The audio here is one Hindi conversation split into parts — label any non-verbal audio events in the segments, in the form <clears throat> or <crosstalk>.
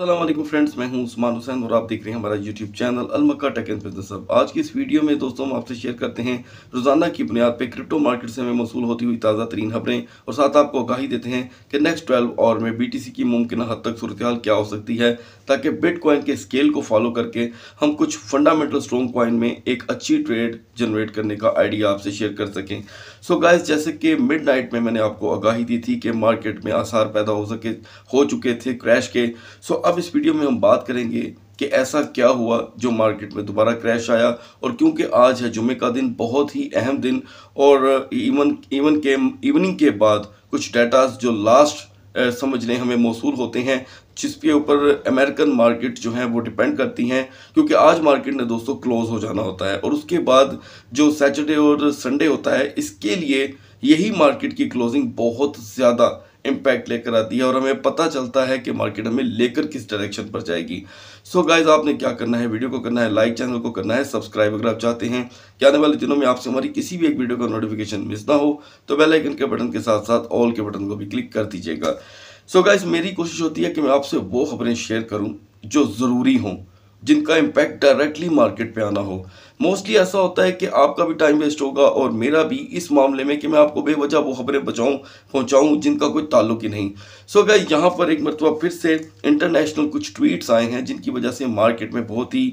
अल्लाम फ्रेंड्स मैं हूं उस्मान हुसैन और आप देख रहे हैं हमारा यूट्यूब चैनल अलमक्का टेक एंड बिजनेस अब आज की इस वीडियो में दोस्तों हम आपसे शेयर करते हैं रोज़ाना की बुनियाद पर क्रिप्टो मार्केट से हमें मौसू होती हुई ताज़ा तरीन खबरें और साथ आपको आगाही देते हैं कि नेक्स्ट ट्वेल्व और में बी टी सी की मुमकिन हद तक सूरत हाल क्या हो सकती है ताकि बिट के स्केल को फॉलो करके हम कुछ फंडामेंटल स्ट्रॉन्ग कॉइन में एक अच्छी ट्रेड जनरेट करने का आइडिया आपसे शेयर कर सकें सो गाइज जैसे कि मिड नाइट में मैंने आपको आगाही दी थी कि मार्केट में आसार पैदा हो सके हो चुके थे क्रैश के सो अब इस वीडियो में हम बात करेंगे कि ऐसा क्या हुआ जो मार्केट में दोबारा क्रैश आया और क्योंकि आज है जुमे का दिन बहुत ही अहम दिन और इवन इवन के इवनिंग के बाद कुछ डाटाज जो लास्ट समझने हमें मौसू होते हैं जिसके ऊपर अमेरिकन मार्केट जो है वो डिपेंड करती हैं क्योंकि आज मार्केट ने दोस्तों क्लोज हो जाना होता है और उसके बाद जो सैटरडे और संडे होता है इसके लिए यही मार्केट की क्लोजिंग बहुत ज़्यादा इम्पैक्ट लेकर आती है और हमें पता चलता है कि मार्केट हमें लेकर किस डायरेक्शन पर जाएगी सो so गाइज आपने क्या करना है वीडियो को करना है लाइक चैनल को करना है सब्सक्राइब अगर आप चाहते हैं कि आने वाले दिनों में आपसे हमारी किसी भी एक वीडियो का नोटिफिकेशन मिस ना हो तो बेल आइकन के बटन के साथ साथ ऑल के बटन को भी क्लिक कर दीजिएगा सो so गाइज मेरी कोशिश होती है कि मैं आपसे वो खबरें शेयर करूं जो ज़रूरी हों जिनका इम्पैक्ट डायरेक्टली मार्केट पे आना हो मोस्टली ऐसा होता है कि आपका भी टाइम वेस्ट होगा और मेरा भी इस मामले में कि मैं आपको बेवजह वो खबरें बचाऊँ पहुँचाऊँ जिनका कोई ताल्लुक ही नहीं सो so गाइज यहाँ पर एक मरतबा फिर से इंटरनेशनल कुछ ट्वीट्स आए हैं जिनकी वजह से मार्केट में बहुत ही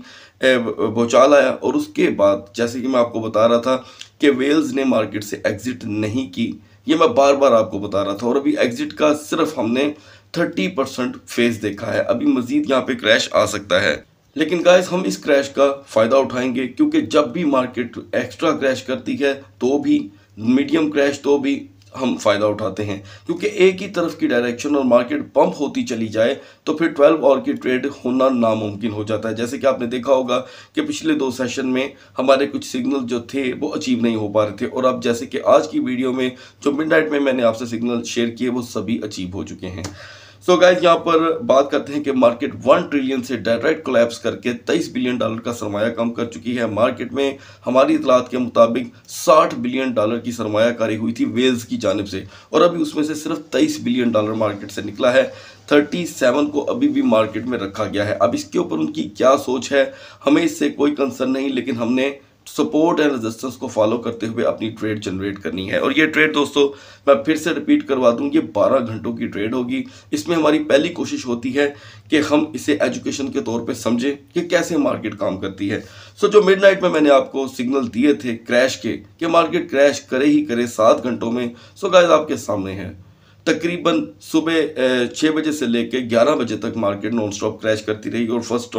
भौचाल आया और उसके बाद जैसे कि मैं आपको बता रहा था कि वेल्स ने मार्केट से एग्ज़िट नहीं की ये मैं बार बार आपको बता रहा था और अभी एग्जिट का सिर्फ हमने थर्टी परसेंट फेस देखा है अभी मजीद यहाँ पे क्रैश आ सकता है लेकिन गाइस हम इस क्रैश का फ़ायदा उठाएंगे क्योंकि जब भी मार्केट एक्स्ट्रा क्रैश करती है तो भी मीडियम क्रैश तो भी हम फ़ायदा उठाते हैं क्योंकि एक ही तरफ की डायरेक्शन और मार्केट पंप होती चली जाए तो फिर 12 और की ट्रेड होना नामुमकिन हो जाता है जैसे कि आपने देखा होगा कि पिछले दो सेशन में हमारे कुछ सिग्नल जो थे वो अचीव नहीं हो पा रहे थे और अब जैसे कि आज की वीडियो में जो मिड में मैंने आपसे सिग्नल शेयर किए वो सभी अचीव हो चुके हैं सो so गाइज यहाँ पर बात करते हैं कि मार्केट वन ट्रिलियन से डायरेक्ट कोलैप्स करके तेईस बिलियन डॉलर का सरमाया कम कर चुकी है मार्केट में हमारी इतलात के मुताबिक साठ बिलियन डॉलर की सरमाकारी हुई थी वेल्स की जानब से और अभी उसमें से सिर्फ तेईस बिलियन डॉलर मार्केट से निकला है थर्टी सेवन को अभी भी मार्केट में रखा गया है अब इसके ऊपर उनकी क्या सोच है हमें इससे कोई कंसर्न नहीं लेकिन हमने सपोर्ट एंड रेजिस्टेंस को फॉलो करते हुए अपनी ट्रेड जनरेट करनी है और ये ट्रेड दोस्तों मैं फिर से रिपीट करवा दूँ ये 12 घंटों की ट्रेड होगी इसमें हमारी पहली कोशिश होती है कि हम इसे एजुकेशन के तौर पे समझें कि कैसे मार्केट काम करती है सो so, जो मिडनाइट में मैंने आपको सिग्नल दिए थे क्रैश के कि मार्केट क्रैश करे ही करे सात घंटों में सो so, गाइज आपके सामने है तकरीबन सुबह छः बजे से लेकर ग्यारह बजे तक मार्केट नॉन स्टॉप क्रैश करती रही और फर्स्ट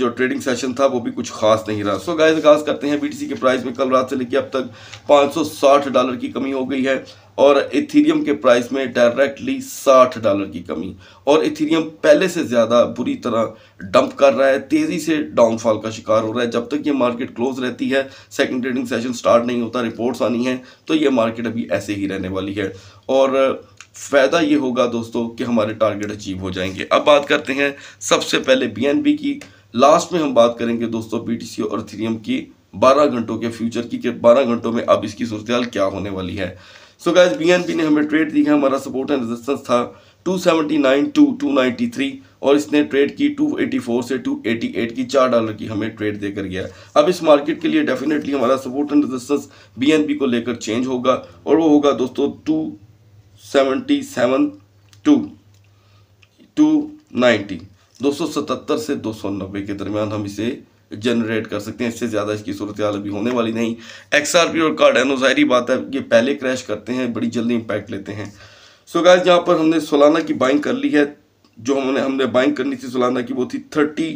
जो ट्रेडिंग सेशन था वो भी कुछ खास नहीं रहा सो गाइस आगाज करते हैं बीटीसी के प्राइस में कल रात से लेकर अब तक 560 डॉलर की कमी हो गई है और इथेरियम के प्राइस में डायरेक्टली 60 डॉलर की कमी और इथेरियम पहले से ज़्यादा बुरी तरह डंप कर रहा है तेज़ी से डाउनफॉल का शिकार हो रहा है जब तक ये मार्केट क्लोज रहती है सेकंड ट्रेडिंग सेशन स्टार्ट नहीं होता रिपोर्ट्स आनी है तो ये मार्केट अभी ऐसे ही रहने वाली है और फ़ायदा ये होगा दोस्तों कि हमारे टारगेट अचीव हो जाएंगे अब बात करते हैं सबसे पहले बी की लास्ट में हम बात करेंगे दोस्तों बी और थ्रीएम की 12 घंटों के फ्यूचर की कि 12 घंटों में अब इसकी सूरत क्या होने वाली है सो गैस बीएनबी ने हमें ट्रेड दी है हमारा सपोर्ट एंड रेजिस्टेंस था नाइन टू थ्री और इसने ट्रेड की 284 से 288 की चार डॉलर की हमें ट्रेड देकर गया अब इस मार्केट के लिए डेफिनेटली हमारा सपोर्ट एंड रेजिस्टेंस बीएनबी को लेकर चेंज होगा और वो होगा दोस्तों two seventy seven two two ninety दो सौ सतहत्तर से दो सौ नब्बे के दरमियान हम इसे जनरेट कर सकते हैं इससे ज़्यादा इसकी सूरत हाल अभी होने वाली नहीं एक्स आर पी और कार्डेनो जाहरी बात है ये पहले क्रैश करते हैं बड़ी जल्दी इम्पैक्ट लेते हैं सो गाय जहाँ पर हमने सोलाना की बाइंग कर ली है जो हमने हमने बाइंग करनी थी सोलाना की वो थी थर्टी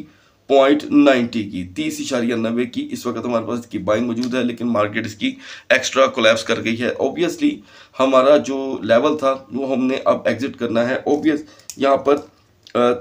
पॉइंट नाइन्टी की तीस इशारिया नब्बे की इस वक्त हमारे पास इसकी बाइंग मौजूद है लेकिन मार्केट इसकी एक्स्ट्रा कोलेप्स कर गई है ऑब्वियसली हमारा जो लेवल था वो हमने अब एग्जिट करना है ऑब्वियस यहाँ पर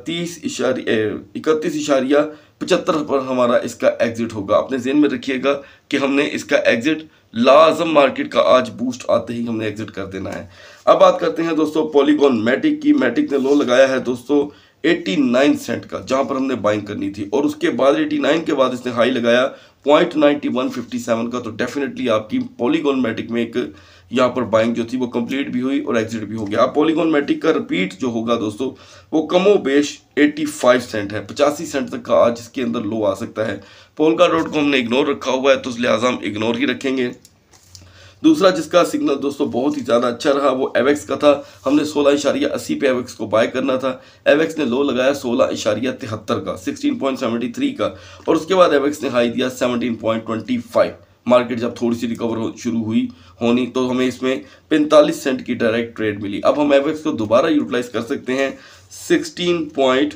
तीस इशारिया इकतीस इशारिया पचहत्तर पर हमारा इसका एग्ज़िट होगा अपने जेन में रखिएगा कि हमने इसका एग्ज़िट लाजम मार्केट का आज बूस्ट आते ही हमने एग्ज़िट कर देना है अब बात करते हैं दोस्तों पॉलीकॉन मैटिक की मैटिक ने लो लगाया है दोस्तों 89 सेंट का जहां पर हमने बाइंग करनी थी और उसके बाद 89 के बाद इसने हाई लगाया point ninety one fifty seven का तो डेफिनेटली आपकी पॉलीगोन मैटिक में एक यहाँ पर बाइंग जो थी वो कंप्लीट भी हुई और एग्जिट भी हो गया पॉलीगोन मैटिक का रिपीट जो होगा दोस्तों वो कमो बेश 85 सेंट है पचासी सेंट तक का आज इसके अंदर लो आ सकता है पोलका डॉट को हमने इग्नोर रखा हुआ है तो लिहाजा हम इग्नोर ही रखेंगे दूसरा जिसका सिग्नल दोस्तों बहुत ही ज़्यादा अच्छा रहा वो एवेक्स का था हमने सोलह इशारिया अस्सी पे एवेक्स को बाय करना था एवेक्स ने लो लगाया सोलह इशारिया तिहत्तर का सिक्सटीन पॉइंट सेवेंटी थ्री का और उसके बाद एवेक्स ने हाई दिया seventeen point twenty five market जब थोड़ी सी रिकवर हो शुरू हुई होनी तो हमें इसमें पैंतालीस सेंट की डायरेक्ट ट्रेड मिली अब हम एवेक्स को दोबारा यूटिलाइज कर सकते हैं सिक्सटीन पॉइंट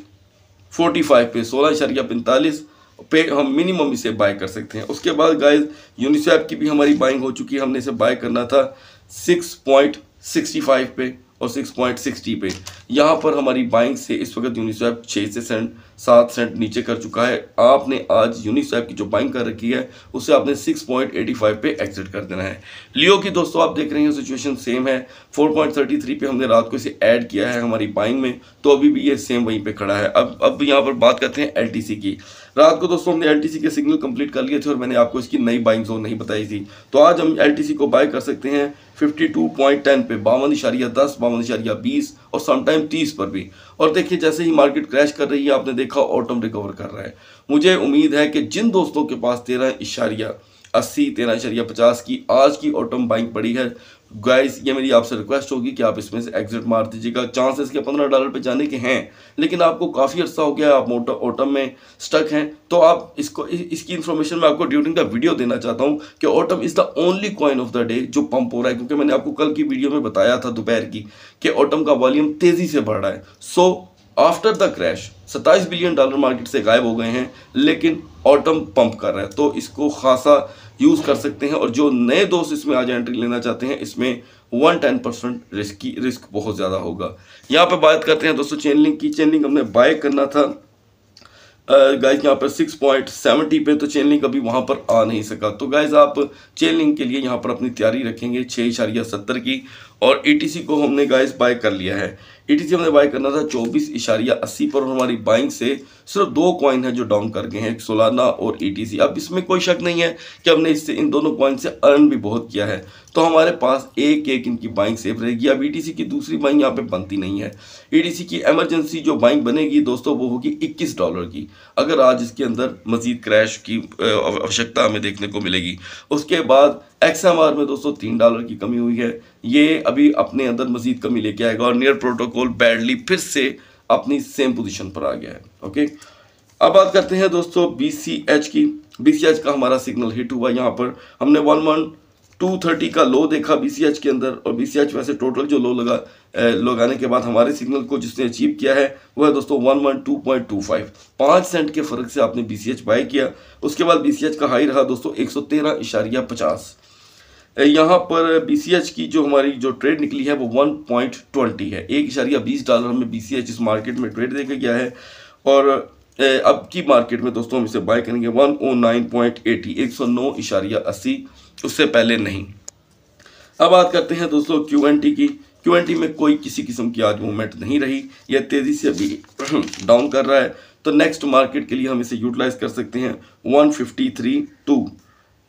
फोर्टी फाइव पे सोलह इशारिया पैंतालीस पे हम मिनिमम इसे बाय कर सकते हैं उसके बाद गाइज यूनिसेफ की भी हमारी बाइंग हो चुकी है हमने इसे बाय करना था 6.65 पे और 6.60 पे यहाँ पर हमारी बाइंग से इस वक्त यूनिसेफ छः से सेंड सात सेंट नीचे कर चुका है आपने आज यूनिस्वैप की जो बाइंग कर रखी है उसे आपने सिक्स पॉइंट एटी फाइव पे एग्जिट कर देना है लियो की दोस्तों आप देख रहे हैं सिचुएशन सेम है फोर पॉइंट थर्टी थ्री पे हमने रात को इसे ऐड किया है हमारी बाइंग में तो अभी भी ये सेम वहीं पे खड़ा है अब अब यहाँ पर बात करते हैं एल की रात को दोस्तों हमने एल के सिग्नल कंप्लीट कर लिए थे और मैंने आपको इसकी नई बाइंग जोन नहीं बताई थी तो आज हम एल को बाय कर सकते हैं फिफ्टी टू पॉइंट टेन पे बावन इशारिया दस बावन इशारिया बीस और समटाइम तीस पर भी और देखिए जैसे ही मार्केट क्रैश कर रही है आपने देखा ऑटम रिकवर कर रहा है मुझे उम्मीद है कि जिन दोस्तों के पास तेरह इशारिया अस्सी तेरह इशारिया पचास की आज की ऑटम बाइंग पड़ी है गाइस ये मेरी आपसे रिक्वेस्ट होगी कि आप इसमें से एग्जिट मार दीजिएगा चांसेस के पंद्रह डॉलर पे जाने के हैं लेकिन आपको काफ़ी अर्सा हो गया आप मोटा ऑटम में स्टक हैं तो आप इसको इसकी इन्फॉर्मेशन मैं आपको ड्यूरिंग द वीडियो देना चाहता हूँ कि autumn is the only coin of the day जो पंप हो रहा है क्योंकि मैंने आपको कल की वीडियो में बताया था दोपहर की कि ऑटम का वॉल्यूम तेज़ी से बढ़ रहा है सो आफ्टर द क्रैश सत्ताईस बिलियन डॉलर मार्केट से गायब हो गए हैं लेकिन ऑटम पंप कर रहा है तो इसको खासा यूज़ कर सकते हैं और जो नए दोस्त इसमें आज एंट्री लेना चाहते हैं इसमें वन टेन परसेंट रिस्क की रिस्क बहुत ज़्यादा होगा यहाँ पे बात करते हैं दोस्तों चेन लिंक की चेन लिंक हमने बाय करना था गाइज यहाँ पर सिक्स पॉइंट सेवेंटी पे तो चेन लिंक अभी वहाँ पर आ नहीं सका तो गाइज आप चेन लिंक के लिए यहाँ पर अपनी तैयारी रखेंगे छः इशारिया सत्तर की और ई e को हमने गाइज बाय कर लिया है ईटीसी e हमने बाय करना था चौबीस इशारिया अस्सी पर हमारी बाइंग से सिर्फ दो कॉइन है जो डाउन कर गए हैं सोलाना और ईटीसी e अब इसमें कोई शक नहीं है कि हमने इससे इन दोनों कॉइन से अर्न भी बहुत किया है तो हमारे पास एक एक इनकी बाइंग सेफ रहेगी अब ईटीसी e की दूसरी बाइंग यहाँ पे बनती नहीं है ईटीसी की इमरजेंसी जो बाइंग बनेगी दोस्तों वो होगी इक्कीस डॉलर की अगर आज इसके अंदर मजीद क्रैश की आवश्यकता हमें देखने को मिलेगी उसके बाद एक्स में दोस्तों तीन डॉलर की कमी हुई है ये अभी अपने अंदर मजीद कमी लेके आएगा और नियर प्रोटोकॉल बैडली फिर से अपनी सेम पोजीशन पर आ गया है ओके अब बात करते हैं दोस्तों बी की बी का हमारा सिग्नल हिट हुआ यहाँ पर हमने वन वन टू थर्टी का लो देखा बी के अंदर और बी वैसे टोटल जो लो लगा लगाने के बाद हमारे सिग्नल को जिसने अचीव किया है वो है दोस्तों one one two point two five पाँच सेंट के फ़र्क से आपने बी सी बाय किया उसके बाद बी का हाई रहा दोस्तों एक सौ तेरह इशारिया पचास यहाँ पर बी की जो हमारी जो ट्रेड निकली है वो 1.20 है एक इशारिया बीस डॉलर में बी इस मार्केट में ट्रेड देखा गया है और अब की मार्केट में दोस्तों हम इसे बाय करेंगे one O nine point eighty एक सौ नौ इशारिया अस्सी उससे पहले नहीं अब बात करते हैं दोस्तों क्यू एन टी की क्यू एन टी में कोई किसी किस्म की आज मूवमेंट नहीं रही यह तेज़ी से अभी डाउन <clears throat> कर रहा है तो नेक्स्ट मार्केट के लिए हम इसे यूटिलाइज कर सकते हैं वन फिफ्टी थ्री टू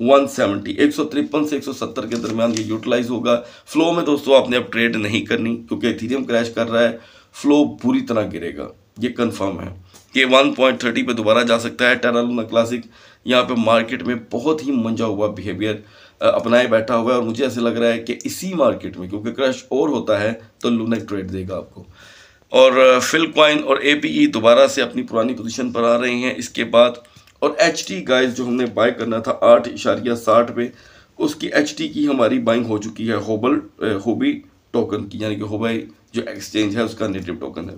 170 तिरपन से 170 के दरमियान ये यूटिलाइज होगा फ्लो में दोस्तों आपने अब ट्रेड नहीं करनी क्योंकि इथीरियम क्रैश कर रहा है फ्लो पूरी तरह गिरेगा ये कंफर्म है कि 1.30 पे दोबारा जा सकता है टेरा लूना क्लासिक यहाँ पे मार्केट में बहुत ही मंजा हुआ बिहेवियर अपनाए बैठा हुआ है और मुझे ऐसे लग रहा है कि इसी मार्केट में क्योंकि क्रैश और होता है तो लूनक ट्रेड देगा आपको और फिल क्वाइन और ए e दोबारा से अपनी पुरानी पोजिशन पर आ रहे हैं इसके बाद और एच टी गाइस जो हमने बाय करना था आठ इशारिया साठ पे उसकी एच टी की हमारी बाइंग हो चुकी है होबल होबी टोकन की यानी कि होबाई जो एक्सचेंज है उसका नेटिव टोकन है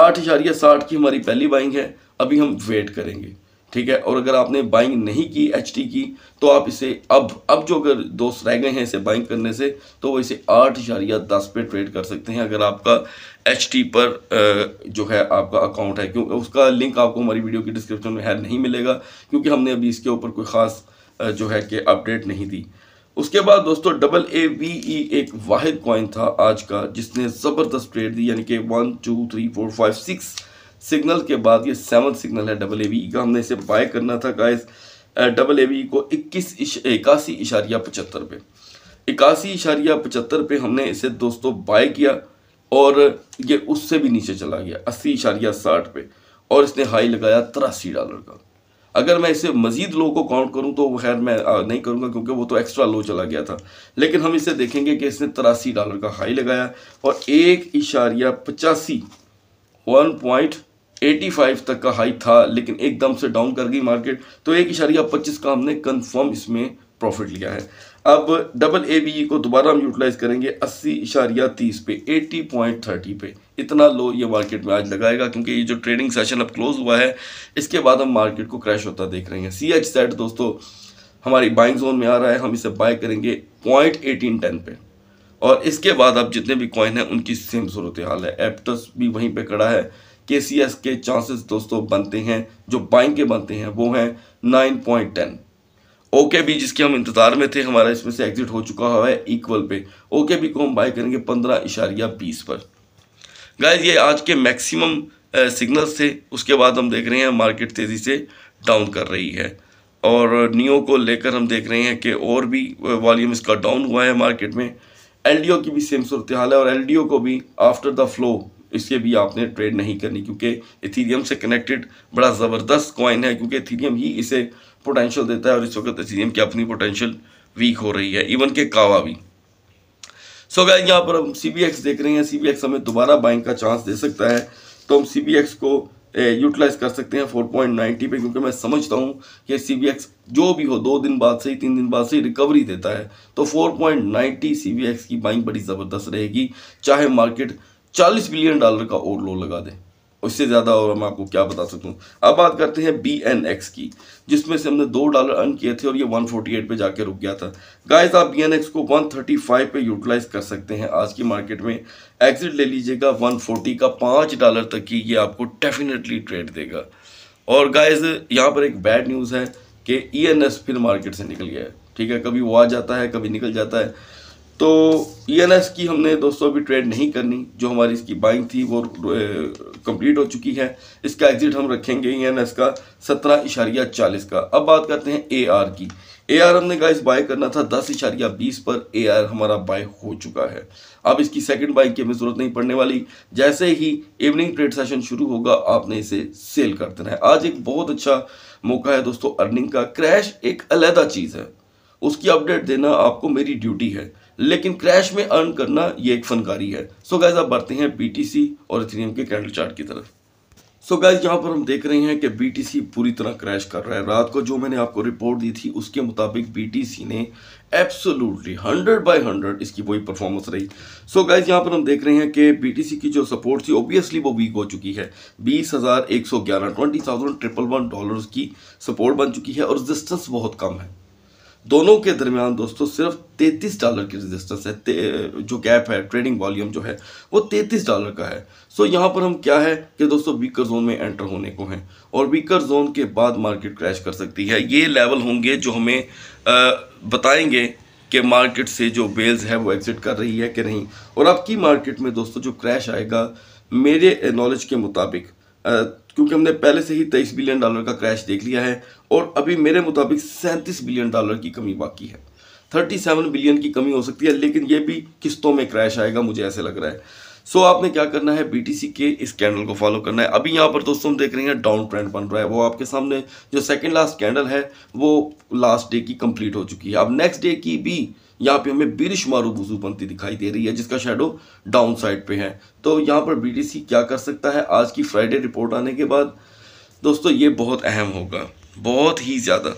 आठ इशारिया साठ की हमारी पहली बाइंग है अभी हम वेट करेंगे ठीक है और अगर आपने बाइंग नहीं की एच की तो आप इसे अब अब जो अगर दोस्त रह गए हैं इसे बाइंग करने से तो वो इसे आठ इशारिया दस पे ट्रेड कर सकते हैं अगर आपका एच टी पर जो है आपका अकाउंट है क्योंकि उसका लिंक आपको हमारी वीडियो की डिस्क्रिप्शन में है नहीं मिलेगा क्योंकि हमने अभी इसके ऊपर कोई ख़ास जो है कि अपडेट नहीं दी उसके बाद दोस्तों डबल ए वी ई एक वाहिद कॉइन था आज का जिसने ज़बरदस्त ट्रेड दी यानी कि one two three four five six signal के बाद ये सेवन सिग्नल है डबल ए वी का हमने इसे बाय करना था गाइस डबल ए वी को इक्कीस इक्यासी इशारिया पचहत्तर पे इक्यासी इशारिया पचहत्तर पे हमने इसे दोस्तों बाय किया और ये उससे भी नीचे चला गया अस्सी इशारिया साठ पे और इसने हाई लगाया तिरासी डॉलर का अगर मैं इसे मज़ीद लो को काउंट करूं तो खैर मैं आ, नहीं करूंगा क्योंकि वो तो एक्स्ट्रा लो चला गया था लेकिन हम इसे देखेंगे कि इसने तिरासी डॉलर का हाई लगाया और एक इशारिया पचासी वन पॉइंट एटी फाइव तक का हाई था लेकिन एकदम से डाउन कर गई मार्केट तो एक इशारिया पच्चीस का हमने कन्फर्म इसमें प्रॉफिट लिया है अब डबल ए बी ई को दोबारा हम यूटिलाइज करेंगे अस्सी इशारिया तीस पे एटी पॉइंट थर्टी पे इतना लो ये मार्केट में आज लगाएगा क्योंकि ये जो ट्रेडिंग सेशन अब क्लोज हुआ है इसके बाद हम मार्केट को क्रैश होता देख रहे हैं सी एच सेट दोस्तों हमारी बाइंग जोन में आ रहा है हम इसे बाय करेंगे पॉइंट एटीन टेन पे और इसके बाद अब जितने भी कॉइन हैं उनकी सेम सूरत हाल है एप्टस भी वहीं पर खड़ा है के सी एस के चांसेस दोस्तों बनते हैं जो बाइंग के बनते हैं वो हैं nine point ten okay B जिसके हम इंतज़ार में थे हमारा इसमें से एग्जिट हो चुका हुआ है इक्वल पे ओके बी को हम बाय करेंगे पंद्रह इशारिया बीस पर गाय ये आज के मैक्सिमम सिग्नल्स थे उसके बाद हम देख रहे हैं मार्केट तेज़ी से डाउन कर रही है और नियो को लेकर हम देख रहे हैं कि और भी वॉल्यूम इसका डाउन हुआ है मार्केट में एल की भी सेम सूरत हाल है और एल को भी आफ्टर द फ्लो इसके भी आपने ट्रेड नहीं करनी क्योंकि इथीरियम से कनेक्टेड बड़ा ज़बरदस्त कॉइन है क्योंकि इथीरियम ही इसे पोटेंशियल देता है और इस वक्त एथीरियम की अपनी पोटेंशियल वीक हो रही है इवन के कावा भी सो so अगर यहाँ पर हम सी देख रहे हैं सी हमें दोबारा बाइंग का चांस दे सकता है तो हम सी को यूटिलाइज कर सकते हैं 4.90 पे क्योंकि मैं समझता हूँ कि सी जो भी हो दो दिन बाद से ही तीन दिन बाद से ही रिकवरी देता है तो 4.90 सी की बाइंग बड़ी ज़बरदस्त रहेगी चाहे मार्केट 40 बिलियन डॉलर का ओवर लो लगा दे उससे ज़्यादा और मैं आपको क्या बता हूँ अब बात करते हैं बी एन एक्स की जिसमें से हमने दो डॉलर अर्न किए थे और ये 148 पे जाके रुक गया था गाइस आप बी एन एक्स को 135 पे यूटिलाइज कर सकते हैं आज की मार्केट में एग्जिट ले लीजिएगा 140 का पाँच डॉलर तक की ये आपको डेफिनेटली ट्रेड देगा और गाइज यहाँ पर एक बैड न्यूज़ है कि ई एन एस फिर मार्केट से निकल गया है ठीक है कभी वो आ जाता है कभी निकल जाता है तो ई एन एस की हमने दोस्तों अभी ट्रेड नहीं करनी जो हमारी इसकी बाइंग थी वो कंप्लीट हो चुकी है इसका एग्जिट हम रखेंगे ई एन एस का सत्रह इशारिया चालीस का अब बात करते हैं ए आर की ए आर हमने गाइस बाय करना था दस इशारिया बीस पर ए आर हमारा बाय हो चुका है अब इसकी सेकंड बाइंग की हमें ज़रूरत नहीं पड़ने वाली जैसे ही इवनिंग ट्रेड सेशन शुरू होगा आपने इसे सेल कर देना है आज एक बहुत अच्छा मौका है दोस्तों अर्निंग का क्रैश एक अलहदा चीज़ है उसकी अपडेट देना आपको मेरी ड्यूटी है लेकिन क्रैश में अर्न करना ये एक फनकारी है सो गैज आप बढ़ते हैं बीटीसी और इथेरियम के कैंडल चार्ट की तरफ सो गैज यहाँ पर हम देख रहे हैं कि बीटीसी पूरी तरह क्रैश कर रहा है रात को जो मैंने आपको रिपोर्ट दी थी उसके मुताबिक बीटीसी ने एब्सोल्युटली 100 बाय 100 इसकी वही परफॉर्मेंस रही सो गैज यहाँ पर हम देख रहे हैं कि बीटीसी की जो सपोर्ट थी ओबियसली वो वीक हो चुकी है बीस हज़ार एक सौ ग्यारह twenty thousand triple one dollar की सपोर्ट बन चुकी है और रजिस्टेंस बहुत कम है दोनों के दरमियान दोस्तों सिर्फ 33 डॉलर की रेजिस्टेंस है जो गैप है ट्रेडिंग वॉल्यूम जो है वो 33 डॉलर का है सो यहाँ पर हम क्या है कि दोस्तों वीकर जोन में एंटर होने को हैं और वीकर जोन के बाद मार्केट क्रैश कर सकती है ये लेवल होंगे जो हमें आ, बताएंगे कि मार्केट से जो बेल्स है वो एग्जिट कर रही है कि नहीं और अब की मार्केट में दोस्तों जो क्रैश आएगा मेरे नॉलेज के मुताबिक क्योंकि हमने पहले से ही 23 बिलियन डॉलर का क्रैश देख लिया है और अभी मेरे मुताबिक सैंतीस बिलियन डॉलर की कमी बाकी है 37 बिलियन की कमी हो सकती है लेकिन ये भी किस्तों में क्रैश आएगा मुझे ऐसे लग रहा है सो so, आपने क्या करना है बी के इस कैंडल को फॉलो करना है अभी यहाँ पर दोस्तों हम देख रहे हैं डाउन ट्रेंड बन रहा है वो आपके सामने जो सेकेंड लास्ट कैंडल है वो लास्ट डे की कंप्लीट हो चुकी है अब नेक्स्ट डे की भी यहाँ पे हमें मारू मारूबूजू बनती दिखाई दे रही है जिसका शेडो डाउन साइड पे है तो यहाँ पर बीटीसी क्या कर सकता है आज की फ्राइडे रिपोर्ट आने के बाद दोस्तों ये बहुत अहम होगा बहुत ही ज़्यादा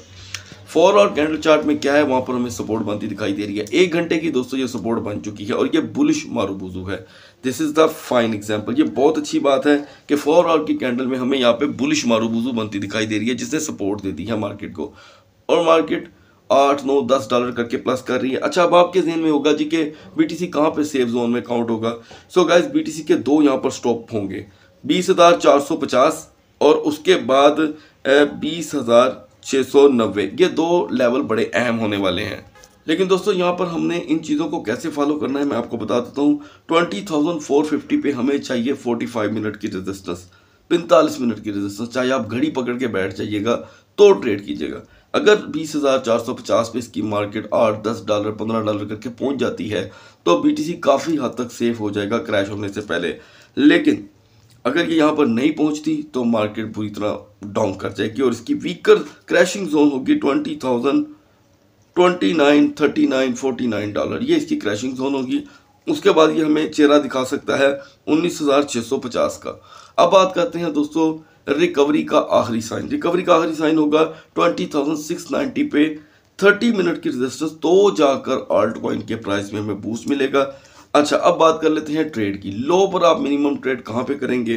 फोर और कैंडल चार्ट में क्या है वहाँ पर हमें सपोर्ट बनती दिखाई दे रही है एक घंटे की दोस्तों ये सपोर्ट बन चुकी है और ये बुलिश मारू है this is the fine example ये बहुत अच्छी बात है कि फोर और की कैंडल में हमें यहाँ पे बुलिश मारू बनती दिखाई दे रही है जिसने सपोर्ट दे दी है मार्केट को और मार्केट आठ नौ दस डॉलर करके प्लस कर रही है अच्छा अब आपके जहन में होगा जी कि सी कहाँ पर सेफ जोन में काउंट होगा सो बी टी सी के दो यहाँ पर स्टॉप होंगे बीस हज़ार चार सौ पचास और उसके बाद बीस हज़ार छः सौ नब्बे ये दो लेवल बड़े अहम होने वाले हैं लेकिन दोस्तों यहाँ पर हमने इन चीज़ों को कैसे फॉलो करना है मैं आपको बता देता हूँ ट्वेंटी थाउजेंड फोर फिफ्टी पे हमें चाहिए फोर्टी फाइव मिनट की रजिस्टेंस पैंतालीस मिनट की रजिस्टेंस चाहे आप घड़ी पकड़ के बैठ जाइएगा तो ट्रेड कीजिएगा अगर बीस हज़ार चार सौ पचास पे इसकी मार्केट आठ दस डॉलर पंद्रह डॉलर करके पहुंच जाती है तो सी काफ़ी हद तक सेफ हो जाएगा क्रैश होने से पहले लेकिन अगर ये यहाँ पर नहीं पहुँचती तो मार्केट पूरी तरह डाउन कर जाएगी और इसकी वीकर क्रैशिंग जोन होगी twenty thousand twenty nine thirty nine forty nine dollar ये इसकी क्रैशिंग जोन होगी उसके बाद ये हमें चेहरा दिखा सकता है उन्नीस हज़ार छः सौ पचास का अब बात करते हैं दोस्तों रिकवरी का आखिरी साइन रिकवरी का आखिरी साइन होगा ट्वेंटी थाउजेंड सिक्स नाइन्टी पे थर्टी मिनट की रजिस्टेंस तो जाकर ऑल्ट कॉइन के प्राइस में हमें बूस्ट मिलेगा अच्छा अब बात कर लेते हैं ट्रेड की लो पर आप मिनिमम ट्रेड कहाँ पे करेंगे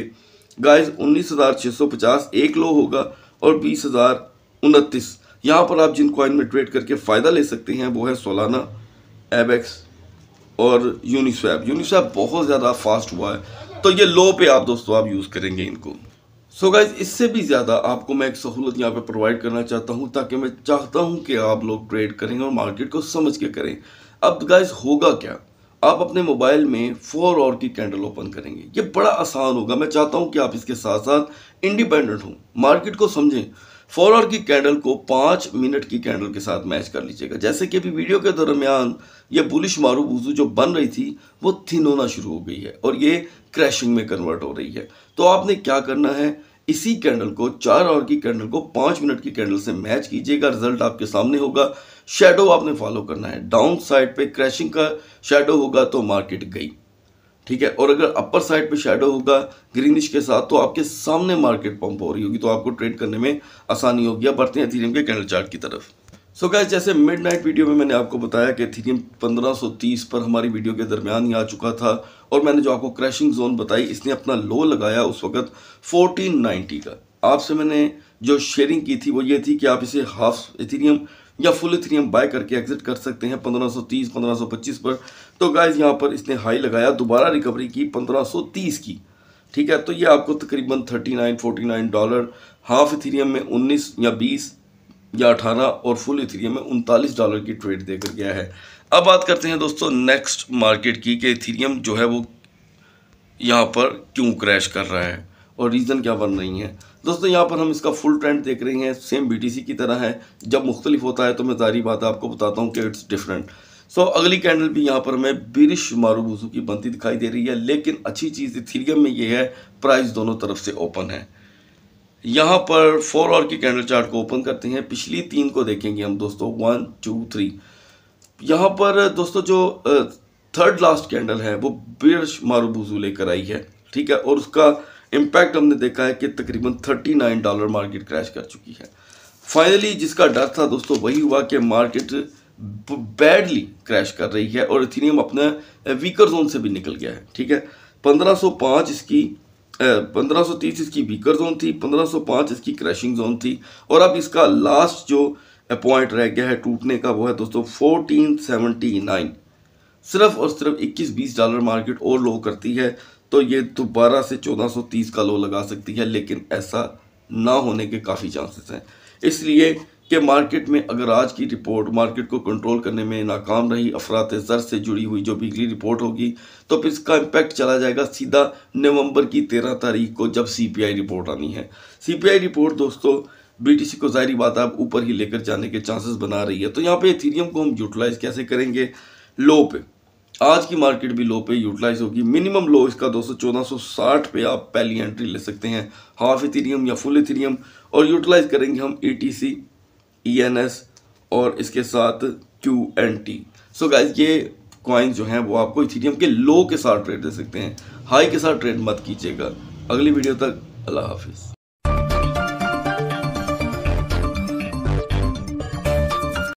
गाइस उन्नीस हज़ार छः सौ पचास एक लो होगा और बीस हज़ार उनतीस यहाँ पर आप जिन कॉइन में ट्रेड करके फ़ायदा ले सकते हैं वो है सोलाना एबेक्स और यूनिस्वैप यूनिस्वैप बहुत ज़्यादा फास्ट हुआ है तो ये लो पे आप दोस्तों आप यूज़ करेंगे इनको सो so गाइज इससे भी ज़्यादा आपको मैं एक सहूलत यहाँ पे प्रोवाइड करना चाहता हूँ ताकि मैं चाहता हूँ कि आप लोग ट्रेड करें और मार्केट को समझ के करें अब गाइज होगा क्या आप अपने मोबाइल में फोर और की कैंडल ओपन करेंगे ये बड़ा आसान होगा मैं चाहता हूँ कि आप इसके साथ साथ इंडिपेंडेंट हों मार्केट को समझें आवर की कैंडल को पाँच मिनट की कैंडल के साथ मैच कर लीजिएगा जैसे कि अभी वीडियो के दरमियान ये बुलिश मारू वजू जो बन रही थी वो थिन होना शुरू हो गई है और ये क्रैशिंग में कन्वर्ट हो रही है तो आपने क्या करना है इसी कैंडल को चार आवर की कैंडल को पाँच मिनट की कैंडल से मैच कीजिएगा रिजल्ट आपके सामने होगा शेडो आपने फॉलो करना है डाउन साइड पर क्रैशिंग का शेडो होगा तो मार्केट गई ठीक है और अगर अपर साइड पे शेडो होगा ग्रीनिश के साथ तो आपके सामने मार्केट पंप हो रही होगी तो आपको ट्रेड करने में आसानी होगी आप बढ़ते हैं थीरियम के कैंडल चार्ट की तरफ सो so गैस जैसे मिड नाइट वीडियो में मैंने आपको बताया कि थीरियम 1530 पर हमारी वीडियो के दरमियान ही आ चुका था और मैंने जो आपको क्रैशिंग जोन बताई इसने अपना लो लगाया उस वक्त फोर्टीन का आपसे मैंने जो शेयरिंग की थी वो ये थी कि आप इसे हाफ इथीरियम या फुल इथेरियम बाय करके एग्जिट कर सकते हैं 1530 1525 पर तो गाइज यहाँ पर इसने हाई लगाया दोबारा रिकवरी की 1530 की ठीक है तो ये आपको तकरीबन 39 49 डॉलर हाफ इथीरियम में 19 या 20 या 18 और फुल इथीरियम में उनतालीस डॉलर की ट्रेड देकर गया है अब बात करते हैं दोस्तों नेक्स्ट मार्केट की कि इथीरियम जो है वो यहाँ पर क्यों क्रैश कर रहा है और रीज़न क्या बन रही हैं दोस्तों यहाँ पर हम इसका फुल ट्रेंड देख रहे हैं सेम बीटीसी की तरह है जब मुख्तलिफ होता है तो मैं जारी बात आपको बताता हूँ कि इट्स डिफरेंट सो so, अगली कैंडल भी यहाँ पर हमें बिरिश मारूबूजू की बनती दिखाई दे रही है लेकिन अच्छी चीज़ इथीरियम में ये है प्राइस दोनों तरफ से ओपन है यहाँ पर फोर और की कैंडल चार्ट को ओपन करते हैं पिछली तीन को देखेंगे हम दोस्तों वन टू थ्री यहाँ पर दोस्तों जो थर्ड लास्ट कैंडल है वो बिरिश मारूबूजू लेकर आई है ठीक है और उसका इम्पैक्ट हमने देखा है कि तकरीबन 39 डॉलर मार्केट क्रैश कर चुकी है फाइनली जिसका डर था दोस्तों वही हुआ कि मार्केट बैडली क्रैश कर रही है और इथीनियम अपने वीकर जोन से भी निकल गया है ठीक है 1505 इसकी पंद्रह सौ तीस इसकी वीकर जोन थी 1505 इसकी क्रैशिंग जोन थी और अब इसका लास्ट जो पॉइंट रह गया है टूटने का वो है दोस्तों फोर्टीन सिर्फ और सिर्फ 21-20 डॉलर मार्केट और लो करती है तो ये दोबारा से 1430 का लो लगा सकती है लेकिन ऐसा ना होने के काफ़ी चांसेस हैं इसलिए कि मार्केट में अगर आज की रिपोर्ट मार्केट को कंट्रोल करने में नाकाम रही अफरात ज़र से जुड़ी हुई जो बिजली रिपोर्ट होगी तो फिर इसका इम्पैक्ट चला जाएगा सीधा नवंबर की तेरह तारीख को जब सीपीआई रिपोर्ट आनी है सीपीआई रिपोर्ट दोस्तों बीटीसी को जाहिर बात आप ऊपर ही लेकर जाने के चांसेस बना रही है तो यहाँ पर थीरियम को हम यूटिलाइज कैसे करेंगे लो पे आज की मार्केट भी लो पे यूटिलाइज होगी मिनिमम लो इसका दोस्तों चौदह सौ साठ पे आप पहली एंट्री ले सकते हैं हाफ इथीरियम या फुल इथीरियम और यूटिलाइज करेंगे हम E T C E N S और इसके साथ Q N T so guys ये कॉइन्स जो हैं वो आपको इथीरियम के लो के साथ ट्रेड दे सकते हैं हाई के साथ ट्रेड मत कीजिएगा अगली वीडियो तक अल्लाह हाफिज़